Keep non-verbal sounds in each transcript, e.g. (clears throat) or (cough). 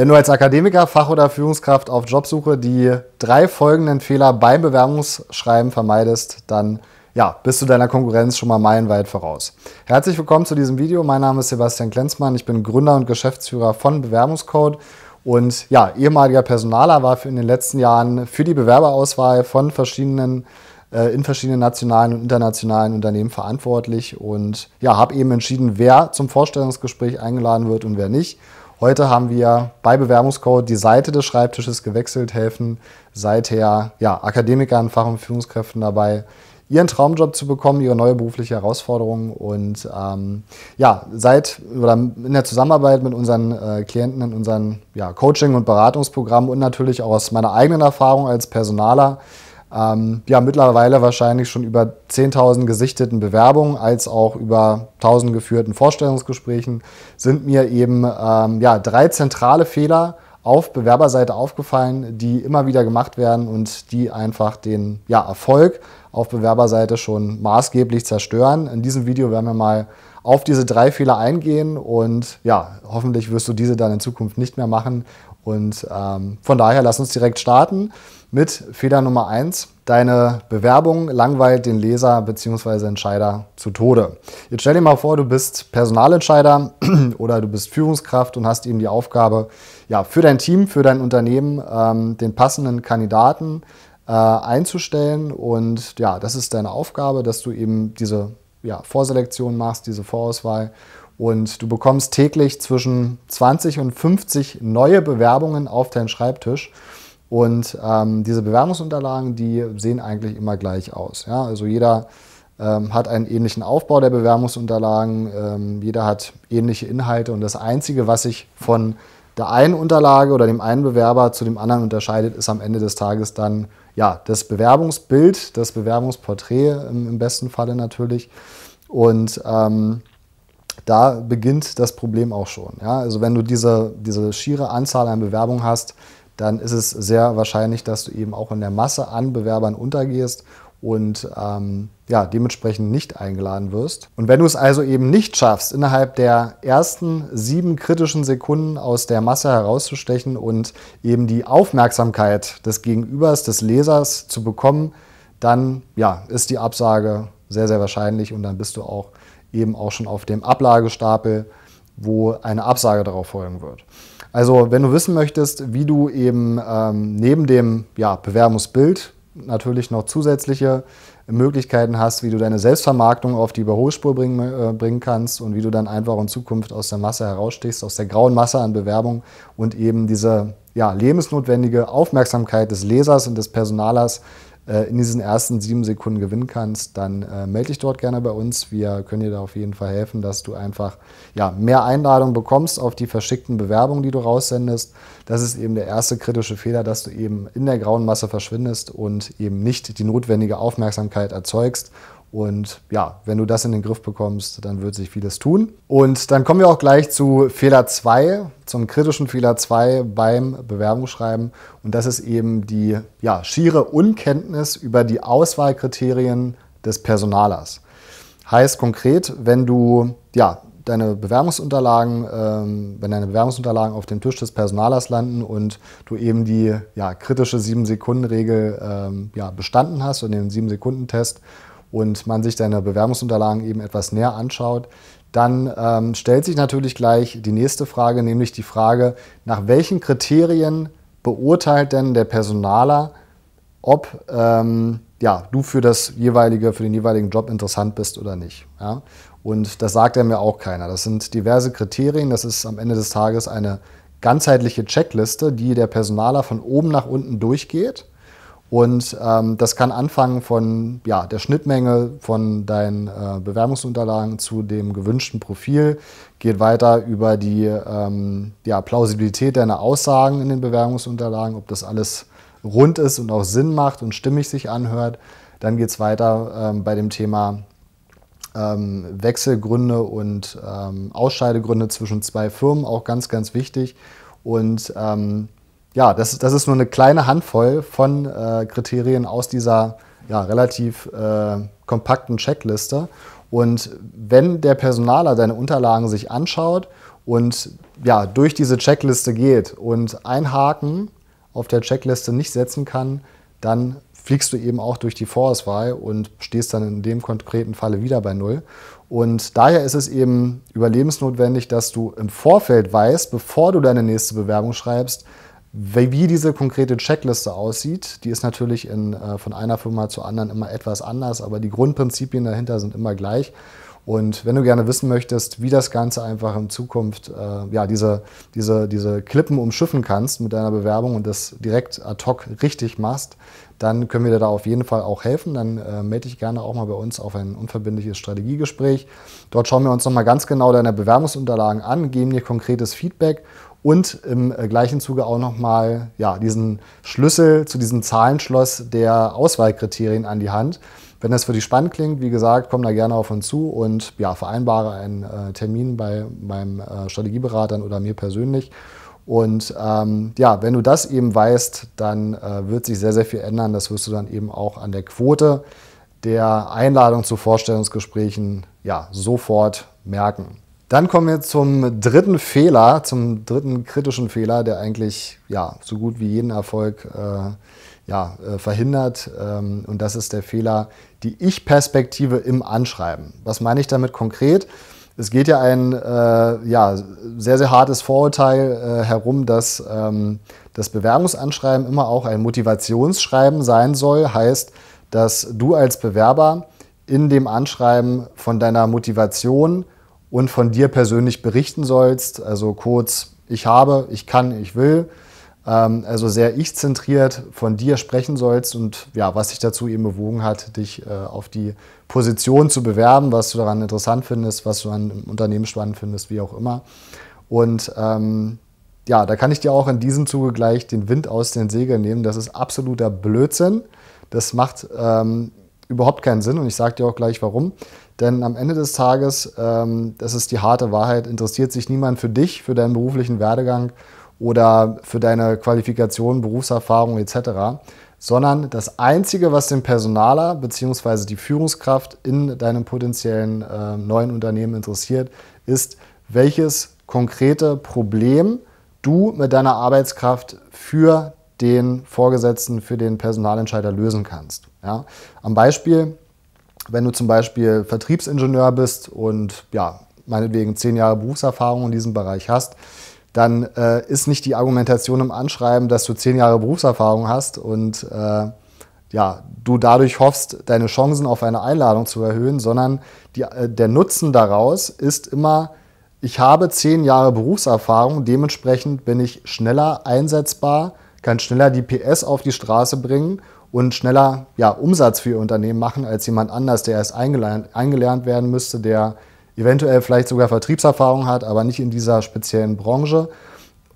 Wenn du als Akademiker, Fach- oder Führungskraft auf Jobsuche die drei folgenden Fehler beim Bewerbungsschreiben vermeidest, dann ja, bist du deiner Konkurrenz schon mal meilenweit voraus. Herzlich willkommen zu diesem Video. Mein Name ist Sebastian Klenzmann. Ich bin Gründer und Geschäftsführer von Bewerbungscode und ja, ehemaliger Personaler war in den letzten Jahren für die Bewerberauswahl von verschiedenen äh, in verschiedenen nationalen und internationalen Unternehmen verantwortlich und ja, habe eben entschieden, wer zum Vorstellungsgespräch eingeladen wird und wer nicht. Heute haben wir bei Bewerbungscode die Seite des Schreibtisches gewechselt, helfen seither ja, Akademikern, Fach- und Führungskräften dabei, ihren Traumjob zu bekommen, ihre neue berufliche Herausforderung. Und ähm, ja, seit oder in der Zusammenarbeit mit unseren äh, Klienten, in unseren ja, Coaching- und Beratungsprogrammen und natürlich auch aus meiner eigenen Erfahrung als Personaler, ähm, ja, mittlerweile wahrscheinlich schon über 10.000 gesichteten Bewerbungen als auch über 1.000 geführten Vorstellungsgesprächen sind mir eben ähm, ja, drei zentrale Fehler auf Bewerberseite aufgefallen, die immer wieder gemacht werden und die einfach den ja, Erfolg auf Bewerberseite schon maßgeblich zerstören. In diesem Video werden wir mal auf diese drei Fehler eingehen und ja, hoffentlich wirst du diese dann in Zukunft nicht mehr machen und ähm, von daher, lass uns direkt starten mit Fehler Nummer 1. Deine Bewerbung langweilt den Leser bzw. Entscheider zu Tode. Jetzt stell dir mal vor, du bist Personalentscheider (clears throat) oder du bist Führungskraft und hast eben die Aufgabe, ja, für dein Team, für dein Unternehmen ähm, den passenden Kandidaten äh, einzustellen. Und ja, das ist deine Aufgabe, dass du eben diese ja, Vorselektion machst, diese Vorauswahl und du bekommst täglich zwischen 20 und 50 neue Bewerbungen auf deinen Schreibtisch. Und ähm, diese Bewerbungsunterlagen, die sehen eigentlich immer gleich aus. Ja? Also jeder ähm, hat einen ähnlichen Aufbau der Bewerbungsunterlagen, ähm, jeder hat ähnliche Inhalte. Und das Einzige, was sich von der einen Unterlage oder dem einen Bewerber zu dem anderen unterscheidet, ist am Ende des Tages dann ja, das Bewerbungsbild, das Bewerbungsporträt im, im besten Falle natürlich. Und ähm, da beginnt das Problem auch schon. Ja? Also wenn du diese, diese schiere Anzahl an Bewerbungen hast, dann ist es sehr wahrscheinlich, dass du eben auch in der Masse an Bewerbern untergehst und ähm, ja, dementsprechend nicht eingeladen wirst. Und wenn du es also eben nicht schaffst, innerhalb der ersten sieben kritischen Sekunden aus der Masse herauszustechen und eben die Aufmerksamkeit des Gegenübers, des Lesers zu bekommen, dann ja, ist die Absage sehr, sehr wahrscheinlich und dann bist du auch eben auch schon auf dem Ablagestapel, wo eine Absage darauf folgen wird. Also wenn du wissen möchtest, wie du eben ähm, neben dem ja, Bewerbungsbild natürlich noch zusätzliche Möglichkeiten hast, wie du deine Selbstvermarktung auf die Überholspur bringen, äh, bringen kannst und wie du dann einfach in Zukunft aus der Masse herausstichst, aus der grauen Masse an Bewerbung und eben diese ja, lebensnotwendige Aufmerksamkeit des Lesers und des Personalers äh, in diesen ersten sieben Sekunden gewinnen kannst, dann äh, melde dich dort gerne bei uns. Wir können dir da auf jeden Fall helfen, dass du einfach ja, mehr Einladungen bekommst auf die verschickten Bewerbungen, die du raussendest. Das ist eben der erste kritische Fehler, dass du eben in der grauen Masse verschwindest und eben nicht die notwendige Aufmerksamkeit erzeugst und ja, wenn du das in den Griff bekommst, dann wird sich vieles tun. Und dann kommen wir auch gleich zu Fehler 2, zum kritischen Fehler 2 beim Bewerbungsschreiben. Und das ist eben die ja, schiere Unkenntnis über die Auswahlkriterien des Personalers. Heißt konkret, wenn du ja, deine Bewerbungsunterlagen, ähm, wenn deine Bewerbungsunterlagen auf dem Tisch des Personalers landen und du eben die ja, kritische 7-Sekunden-Regel ähm, ja, bestanden hast und den 7-Sekunden-Test und man sich deine Bewerbungsunterlagen eben etwas näher anschaut, dann ähm, stellt sich natürlich gleich die nächste Frage, nämlich die Frage, nach welchen Kriterien beurteilt denn der Personaler, ob ähm, ja, du für, das jeweilige, für den jeweiligen Job interessant bist oder nicht. Ja? Und das sagt er mir auch keiner. Das sind diverse Kriterien. Das ist am Ende des Tages eine ganzheitliche Checkliste, die der Personaler von oben nach unten durchgeht und ähm, das kann anfangen von ja, der Schnittmenge von deinen äh, Bewerbungsunterlagen zu dem gewünschten Profil, geht weiter über die ähm, ja, Plausibilität deiner Aussagen in den Bewerbungsunterlagen, ob das alles rund ist und auch Sinn macht und stimmig sich anhört. Dann geht es weiter ähm, bei dem Thema ähm, Wechselgründe und ähm, Ausscheidegründe zwischen zwei Firmen, auch ganz, ganz wichtig. Und ähm, ja, das, das ist nur eine kleine Handvoll von äh, Kriterien aus dieser ja, relativ äh, kompakten Checkliste. Und wenn der Personaler deine Unterlagen sich anschaut und ja, durch diese Checkliste geht und ein Haken auf der Checkliste nicht setzen kann, dann fliegst du eben auch durch die Vorauswahl und stehst dann in dem konkreten Falle wieder bei Null. Und daher ist es eben überlebensnotwendig, dass du im Vorfeld weißt, bevor du deine nächste Bewerbung schreibst, wie diese konkrete Checkliste aussieht, die ist natürlich in, äh, von einer Firma zur anderen immer etwas anders, aber die Grundprinzipien dahinter sind immer gleich. Und wenn du gerne wissen möchtest, wie das Ganze einfach in Zukunft, äh, ja, diese, diese, diese Klippen umschiffen kannst mit deiner Bewerbung und das direkt ad hoc richtig machst, dann können wir dir da auf jeden Fall auch helfen. Dann äh, melde dich gerne auch mal bei uns auf ein unverbindliches Strategiegespräch. Dort schauen wir uns nochmal ganz genau deine Bewerbungsunterlagen an, geben dir konkretes Feedback und im äh, gleichen Zuge auch nochmal ja, diesen Schlüssel zu diesem Zahlenschloss der Auswahlkriterien an die Hand. Wenn das für dich spannend klingt, wie gesagt, komm da gerne auf uns zu und ja, vereinbare einen äh, Termin bei meinem äh, Strategieberatern oder mir persönlich. Und ähm, ja, wenn du das eben weißt, dann äh, wird sich sehr, sehr viel ändern. Das wirst du dann eben auch an der Quote der Einladung zu Vorstellungsgesprächen ja, sofort merken. Dann kommen wir zum dritten Fehler, zum dritten kritischen Fehler, der eigentlich ja, so gut wie jeden Erfolg äh, ja, äh, verhindert. Ähm, und das ist der Fehler, die Ich-Perspektive im Anschreiben. Was meine ich damit konkret? Es geht ja ein äh, ja, sehr, sehr hartes Vorurteil äh, herum, dass ähm, das Bewerbungsanschreiben immer auch ein Motivationsschreiben sein soll. Heißt, dass du als Bewerber in dem Anschreiben von deiner Motivation und von dir persönlich berichten sollst. Also kurz, ich habe, ich kann, ich will. Ähm, also sehr ich-zentriert von dir sprechen sollst und ja, was dich dazu eben bewogen hat, dich äh, auf die Position zu bewerben, was du daran interessant findest, was du an Unternehmen spannend findest, wie auch immer. Und ähm, ja, da kann ich dir auch in diesem Zuge gleich den Wind aus den Segeln nehmen. Das ist absoluter Blödsinn. Das macht ähm, überhaupt keinen Sinn und ich sage dir auch gleich warum. Denn am Ende des Tages, ähm, das ist die harte Wahrheit, interessiert sich niemand für dich, für deinen beruflichen Werdegang oder für deine Qualifikation, Berufserfahrung etc., sondern das Einzige, was den Personaler bzw. die Führungskraft in deinem potenziellen äh, neuen Unternehmen interessiert, ist, welches konkrete Problem du mit deiner Arbeitskraft für den Vorgesetzten für den Personalentscheider lösen kannst. Ja? Am Beispiel, wenn du zum Beispiel Vertriebsingenieur bist und ja, meinetwegen zehn Jahre Berufserfahrung in diesem Bereich hast, dann äh, ist nicht die Argumentation im Anschreiben, dass du zehn Jahre Berufserfahrung hast und äh, ja, du dadurch hoffst, deine Chancen auf eine Einladung zu erhöhen, sondern die, äh, der Nutzen daraus ist immer, ich habe zehn Jahre Berufserfahrung, dementsprechend bin ich schneller einsetzbar kann schneller die PS auf die Straße bringen und schneller ja, Umsatz für ihr Unternehmen machen als jemand anders, der erst eingelernt, eingelernt werden müsste, der eventuell vielleicht sogar Vertriebserfahrung hat, aber nicht in dieser speziellen Branche.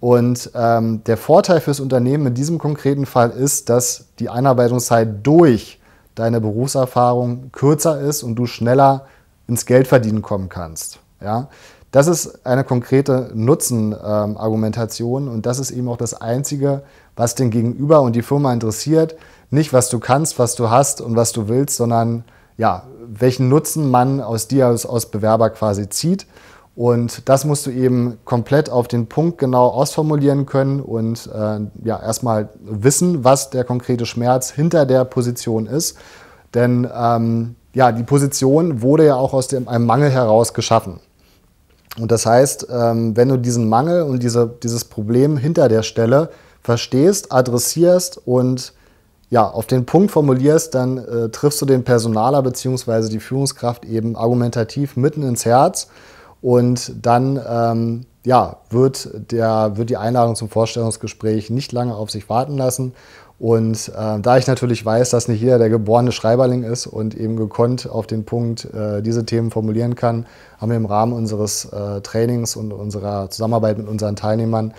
Und ähm, der Vorteil fürs Unternehmen in diesem konkreten Fall ist, dass die Einarbeitungszeit durch deine Berufserfahrung kürzer ist und du schneller ins Geld verdienen kommen kannst. Ja? Das ist eine konkrete Nutzenargumentation ähm, und das ist eben auch das Einzige, was den Gegenüber und die Firma interessiert. Nicht, was du kannst, was du hast und was du willst, sondern ja, welchen Nutzen man aus dir als aus Bewerber quasi zieht. Und das musst du eben komplett auf den Punkt genau ausformulieren können und äh, ja, erstmal wissen, was der konkrete Schmerz hinter der Position ist. Denn ähm, ja, die Position wurde ja auch aus dem, einem Mangel heraus geschaffen. Und das heißt, ähm, wenn du diesen Mangel und diese, dieses Problem hinter der Stelle verstehst, adressierst und ja, auf den Punkt formulierst, dann äh, triffst du den Personaler bzw. die Führungskraft eben argumentativ mitten ins Herz und dann ähm, ja, wird, der, wird die Einladung zum Vorstellungsgespräch nicht lange auf sich warten lassen und äh, da ich natürlich weiß, dass nicht jeder der geborene Schreiberling ist und eben gekonnt auf den Punkt äh, diese Themen formulieren kann, haben wir im Rahmen unseres äh, Trainings und unserer Zusammenarbeit mit unseren Teilnehmern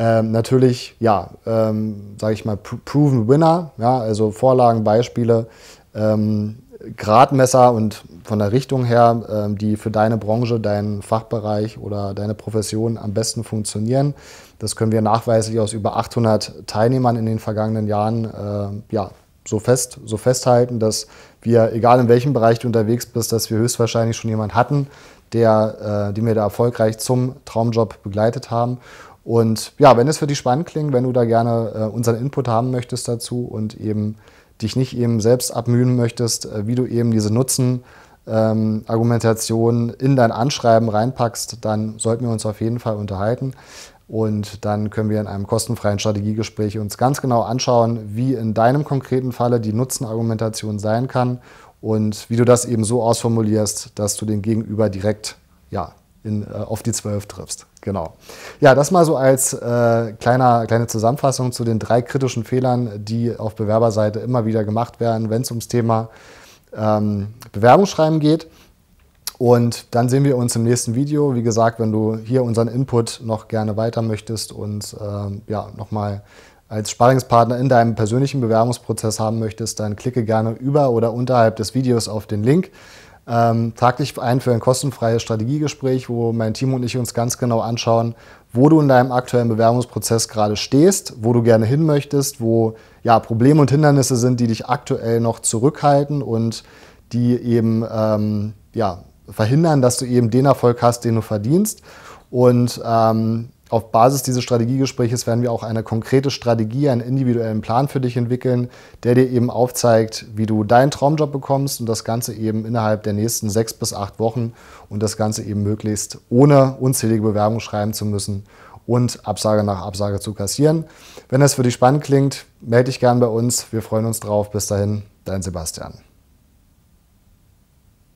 ähm, natürlich, ja, ähm, sage ich mal, Proven Winner, ja, also Vorlagen, Beispiele, ähm, Gradmesser und von der Richtung her, ähm, die für deine Branche, deinen Fachbereich oder deine Profession am besten funktionieren. Das können wir nachweislich aus über 800 Teilnehmern in den vergangenen Jahren äh, ja, so, fest, so festhalten, dass wir, egal in welchem Bereich du unterwegs bist, dass wir höchstwahrscheinlich schon jemanden hatten, der, äh, den wir da erfolgreich zum Traumjob begleitet haben. Und ja, wenn es für dich spannend klingt, wenn du da gerne äh, unseren Input haben möchtest dazu und eben dich nicht eben selbst abmühen möchtest, äh, wie du eben diese Nutzen ähm, Argumentation in dein Anschreiben reinpackst, dann sollten wir uns auf jeden Fall unterhalten. Und dann können wir in einem kostenfreien Strategiegespräch uns ganz genau anschauen, wie in deinem konkreten Falle die Nutzenargumentation sein kann und wie du das eben so ausformulierst, dass du den Gegenüber direkt ja, in, äh, auf die 12 triffst. Genau. Ja, das mal so als äh, kleiner, kleine Zusammenfassung zu den drei kritischen Fehlern, die auf Bewerberseite immer wieder gemacht werden, wenn es ums Thema ähm, Bewerbungsschreiben geht. Und dann sehen wir uns im nächsten Video. Wie gesagt, wenn du hier unseren Input noch gerne weiter möchtest und ähm, ja, nochmal als Sparringspartner in deinem persönlichen Bewerbungsprozess haben möchtest, dann klicke gerne über oder unterhalb des Videos auf den Link. Ähm, trag dich ein für ein kostenfreies Strategiegespräch, wo mein Team und ich uns ganz genau anschauen, wo du in deinem aktuellen Bewerbungsprozess gerade stehst, wo du gerne hin möchtest, wo ja, Probleme und Hindernisse sind, die dich aktuell noch zurückhalten und die eben ähm, ja, verhindern, dass du eben den Erfolg hast, den du verdienst. Und ähm, auf Basis dieses Strategiegespräches werden wir auch eine konkrete Strategie, einen individuellen Plan für dich entwickeln, der dir eben aufzeigt, wie du deinen Traumjob bekommst und das Ganze eben innerhalb der nächsten sechs bis acht Wochen und das Ganze eben möglichst ohne unzählige Bewerbungen schreiben zu müssen und Absage nach Absage zu kassieren. Wenn das für dich spannend klingt, melde dich gern bei uns. Wir freuen uns drauf. Bis dahin, dein Sebastian.